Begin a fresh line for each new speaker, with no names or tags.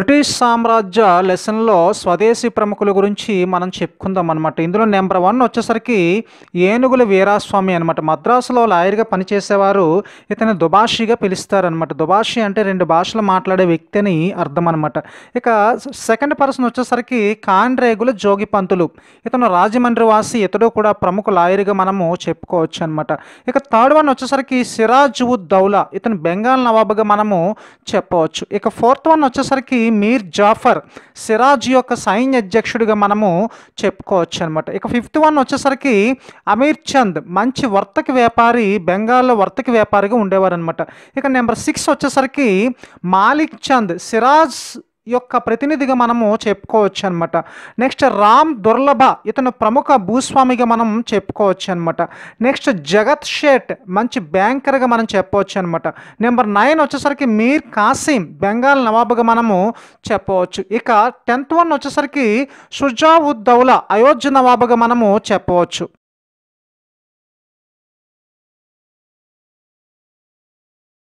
British సామ్రాజ్య లెసన్లో స్వదేశీ ప్రముఖుల గురించి మనం చెప్పుకుందాం అనమాట ఇందులో నెంబర్ వన్ వచ్చేసరికి ఏనుగుల వీరాస్వామి అనమాట మద్రాసులో లాయర్గా పనిచేసేవారు ఇతని దుబాషిగా పిలుస్తారనమాట దుబాషి అంటే రెండు భాషలు మాట్లాడే వ్యక్తి అని అర్థం అనమాట ఇక సెకండ్ పర్సన్ వచ్చేసరికి కాన్రేగుల జోగి పంతులు ఇతను రాజమండ్రి వాసి ఇతడు కూడా ప్రముఖ లాయర్గా మనము చెప్పుకోవచ్చు అనమాట ఇక థర్డ్ వన్ వచ్చేసరికి సిరాజ్ ఉద్ దౌలా ఇతను బెంగాల్ నవాబుగా మనము చెప్పవచ్చు ఇక ఫోర్త్ వన్ వచ్చేసరికి మీర్ జాఫర్ సిరాజ్ యొక్క సైన్య అధ్యక్షుడిగా మనము చెప్పుకోవచ్చు అనమాట ఇక ఫిఫ్త్ వన్ వచ్చేసరికి అమీర్ చంద్ మంచి వర్తక వ్యాపారి బెంగాల్లో వర్తక వ్యాపారిగా ఉండేవారు అనమాట ఇక నెంబర్ సిక్స్ వచ్చేసరికి మాలిక్ చంద్ సిరాజ్ యొక్క ప్రతినిధిగా మనము చెప్పుకోవచ్చు అనమాట నెక్స్ట్ రామ్ దుర్లభ ఇతను ప్రముఖ భూస్వామిగా మనం చెప్పుకోవచ్చు అనమాట నెక్స్ట్ జగత్ షేట్ మంచి బ్యాంకర్గా మనం చెప్పవచ్చు అనమాట నెంబర్ నైన్ వచ్చేసరికి మీర్ కాసిం బెంగాల్ నవాబుగా మనము చెప్పవచ్చు ఇక టెన్త్ వన్ వచ్చేసరికి షుజావుద్దౌలా అయోధ్య నవాబుగా మనము చెప్పవచ్చు